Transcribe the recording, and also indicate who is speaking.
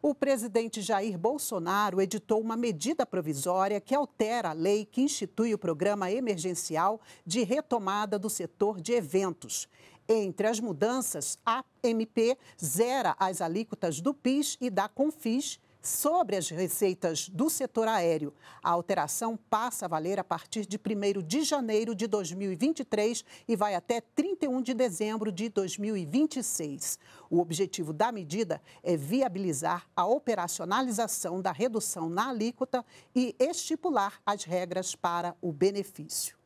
Speaker 1: O presidente Jair Bolsonaro editou uma medida provisória que altera a lei que institui o programa emergencial de retomada do setor de eventos. Entre as mudanças, a MP zera as alíquotas do PIS e da CONFIS sobre as receitas do setor aéreo. A alteração passa a valer a partir de 1 de janeiro de 2023 e vai até 31 de dezembro de 2026. O objetivo da medida é viabilizar a operacionalização da redução na alíquota e estipular as regras para o benefício.